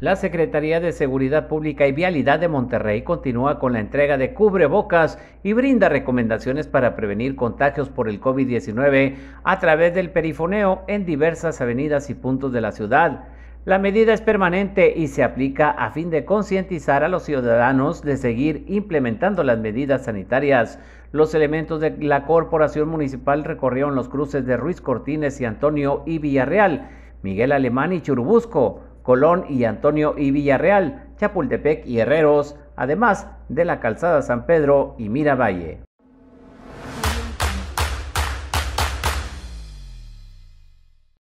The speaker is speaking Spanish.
La Secretaría de Seguridad Pública y Vialidad de Monterrey continúa con la entrega de cubrebocas y brinda recomendaciones para prevenir contagios por el COVID-19 a través del perifoneo en diversas avenidas y puntos de la ciudad. La medida es permanente y se aplica a fin de concientizar a los ciudadanos de seguir implementando las medidas sanitarias. Los elementos de la Corporación Municipal recorrieron los cruces de Ruiz Cortines y Antonio y Villarreal, Miguel Alemán y Churubusco Colón y Antonio y Villarreal, Chapultepec y Herreros, además de la calzada San Pedro y Miravalle.